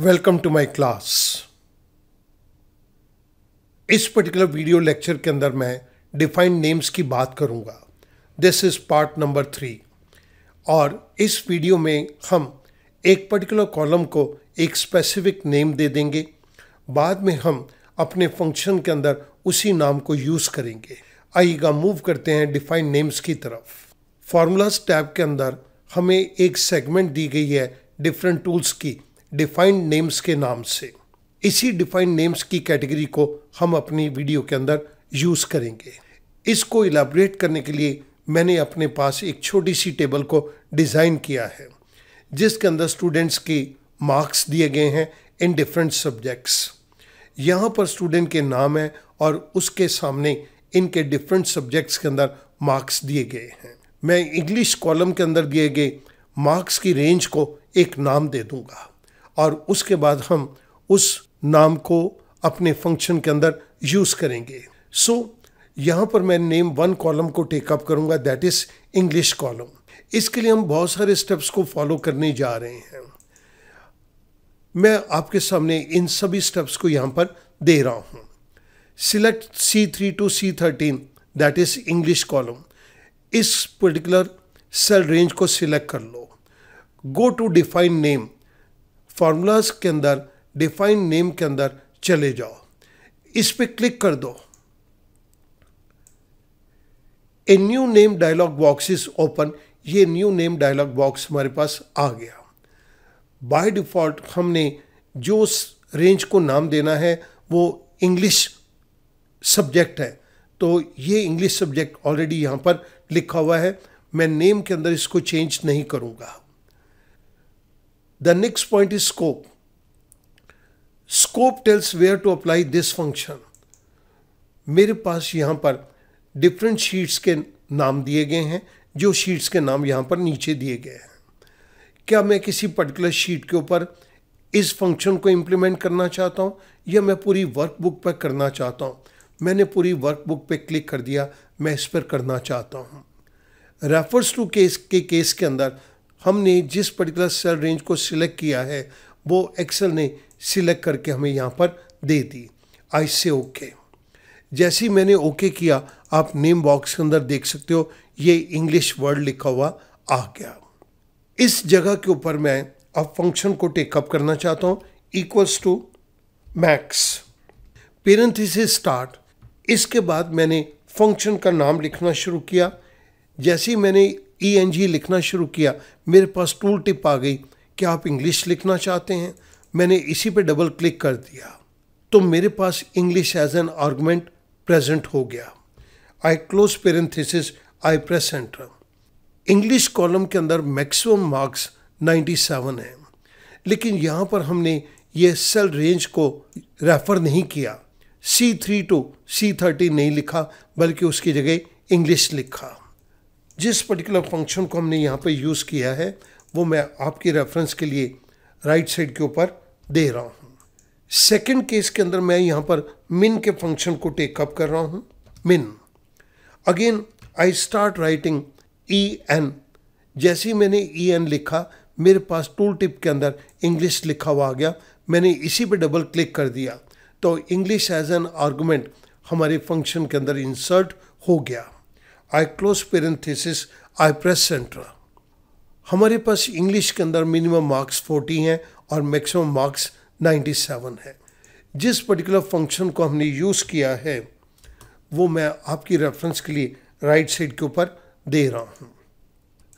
Welcome to my class इस particular video lecture के अंदर मैं डिफाइंड नेम्स की बात करूंगा this is part number three और इस वीडियो में हम एक पर्टिकुलर कॉलम को एक स्पेसिफिक नेम दे देंगे बाद में हम अपने फंक्शन के अंदर उसी नाम को यूज़ करेंगे आइएगा मूव करते हैं डिफाइंड नेम्स की तरफ फार्मूलाज टैब के अंदर हमें एक सेगमेंट दी गई है डिफरेंट टूल्स की डिफाइंड नेम्स के नाम से इसी डिफाइंड नेम्स की कैटेगरी को हम अपनी वीडियो के अंदर यूज़ करेंगे इसको इलाबरेट करने के लिए मैंने अपने पास एक छोटी सी टेबल को डिज़ाइन किया है जिसके अंदर स्टूडेंट्स के मार्क्स दिए गए हैं इन डिफरेंट सब्जेक्ट्स यहाँ पर स्टूडेंट के नाम हैं और उसके सामने इनके डिफरेंट सब्जेक्ट्स के अंदर मार्क्स दिए गए हैं मैं इंग्लिश कॉलम के अंदर दिए गए मार्क्स की रेंज को एक नाम दे दूंगा और उसके बाद हम उस नाम को अपने फंक्शन के अंदर यूज़ करेंगे सो so, यहाँ पर मैं नेम वन कॉलम को टेकअप करूँगा दैट इज़ इंग्लिश कॉलम इसके लिए हम बहुत सारे स्टेप्स को फॉलो करने जा रहे हैं मैं आपके सामने इन सभी स्टेप्स को यहाँ पर दे रहा हूँ select C three to C thirteen that is English column इस पर्टिकुलर सेल रेंज को सिलेक्ट कर लो go to define name formulas के अंदर डिफाइन नेम के अंदर चले जाओ इस पर क्लिक कर दो a new name dialog box is open ये न्यू नेम डायलॉग बॉक्स हमारे पास आ गया बाय डिफ़ॉल्ट हमने जो उस रेंज को नाम देना है वो इंग्लिश सब्जेक्ट है तो ये इंग्लिश सब्जेक्ट ऑलरेडी यहाँ पर लिखा हुआ है मैं नेम के अंदर इसको चेंज नहीं करूँगा The next point is scope. Scope tells where to apply this function. मेरे पास यहाँ पर डिफरेंट शीट्स के नाम दिए गए हैं जो शीट्स के नाम यहाँ पर नीचे दिए गए हैं क्या मैं किसी पर्टिकुलर शीट के ऊपर इस फंक्शन को इम्प्लीमेंट करना चाहता हूँ या मैं पूरी वर्कबुक पर करना चाहता हूँ मैंने पूरी वर्कबुक पे क्लिक कर दिया मैं इस पर करना चाहता हूँ रेफर्स टू केस के केस के अंदर हमने जिस पर्टिकुलर सेल रेंज को सिलेक्ट किया है वो एक्सेल ने सिलेक्ट करके हमें यहाँ पर दे दी आई से ओके जैसे ही मैंने ओके okay किया आप नेम बॉक्स के अंदर देख सकते हो ये इंग्लिश वर्ड लिखा हुआ आ गया इस जगह के ऊपर मैं अब फंक्शन को टेकअप करना चाहता हूँ equals to max parenthesis start इसके बाद मैंने फंक्शन का नाम लिखना शुरू किया जैसे ही मैंने ई एन जी लिखना शुरू किया मेरे पास टूल टिप आ गई क्या आप इंग्लिश लिखना चाहते हैं मैंने इसी पे डबल क्लिक कर दिया तो मेरे पास English as an argument present हो गया I close parenthesis I press enter English column के अंदर मैक्सिमम मार्क्स 97 है लेकिन यहाँ पर हमने ये सेल रेंज को रेफर नहीं किया C three to C thirty नहीं लिखा बल्कि उसकी जगह इंग्लिश लिखा जिस पर्टिकुलर फंक्शन को हमने यहाँ पे यूज़ किया है वो मैं आपकी रेफरेंस के लिए राइट साइड के ऊपर दे रहा हूँ सेकेंड केस के अंदर मैं यहाँ पर मिन के फंक्शन को टेकअप कर रहा हूँ min again I start writing E N जैसे ही मैंने ई e एन लिखा मेरे पास टूल टिप के अंदर इंग्लिश लिखा हुआ आ गया मैंने इसी पे डबल क्लिक कर दिया तो इंग्लिश एज एन आर्गूमेंट हमारे फंक्शन के अंदर इंसर्ट हो गया I close parenthesis I press enter हमारे पास इंग्लिश के अंदर मिनिमम मार्क्स 40 हैं और मैक्सिमम मार्क्स 97 है जिस पर्टिकुलर फंक्शन को हमने यूज़ किया है वो मैं आपकी रेफरेंस के लिए राइट साइड के ऊपर दे रहा हूँ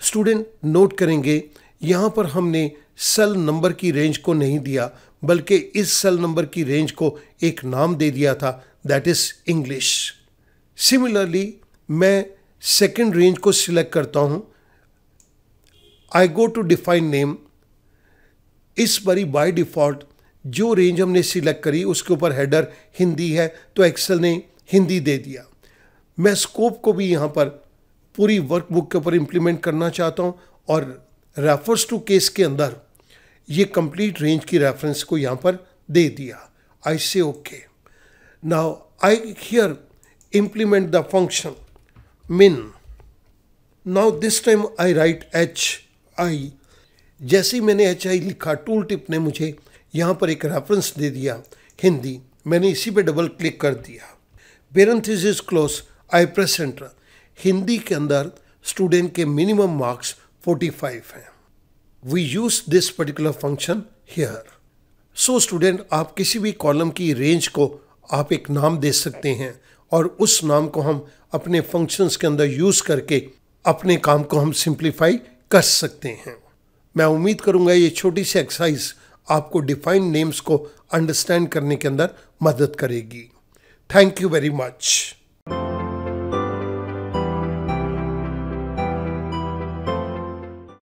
स्टूडेंट नोट करेंगे यहाँ पर हमने सेल नंबर की रेंज को नहीं दिया बल्कि इस सेल नंबर की रेंज को एक नाम दे दिया था दैट इज़ इंग्लिश सिमिलरली मैं सेकेंड रेंज को सिलेक्ट करता हूँ I go to define name इस बारी बाय डिफ़ॉल्ट जो रेंज हमने सिलेक्ट करी उसके ऊपर हेडर हिंदी है तो एक्सेल ने हिंदी दे दिया मैं स्कोप को भी यहाँ पर पूरी वर्कबुक के ऊपर इम्प्लीमेंट करना चाहता हूँ और रेफर्स टू केस के अंदर ये कंप्लीट रेंज की रेफरेंस को यहाँ पर दे दिया I say okay now I here implement the function min. Now this time I write h i. जैसे मैंने एच आई लिखा टूल टिप ने मुझे यहाँ पर एक रेफरेंस दे दिया हिंदी मैंने इसी पे डबल क्लिक कर दिया parenthesis is close I press enter Hindi के अंदर स्टूडेंट के मिनिमम मार्क्स 45 हैं we use this particular function here so student आप किसी भी कॉलम की रेंज को आप एक नाम दे सकते हैं और उस नाम को हम अपने फंक्शंस के अंदर यूज़ करके अपने काम को हम सिंप्लीफाई कर सकते हैं मैं उम्मीद करूंगा ये छोटी सी एक्सरसाइज आपको डिफाइंड नेम्स को अंडरस्टैंड करने के अंदर मदद करेगी थैंक यू वेरी मच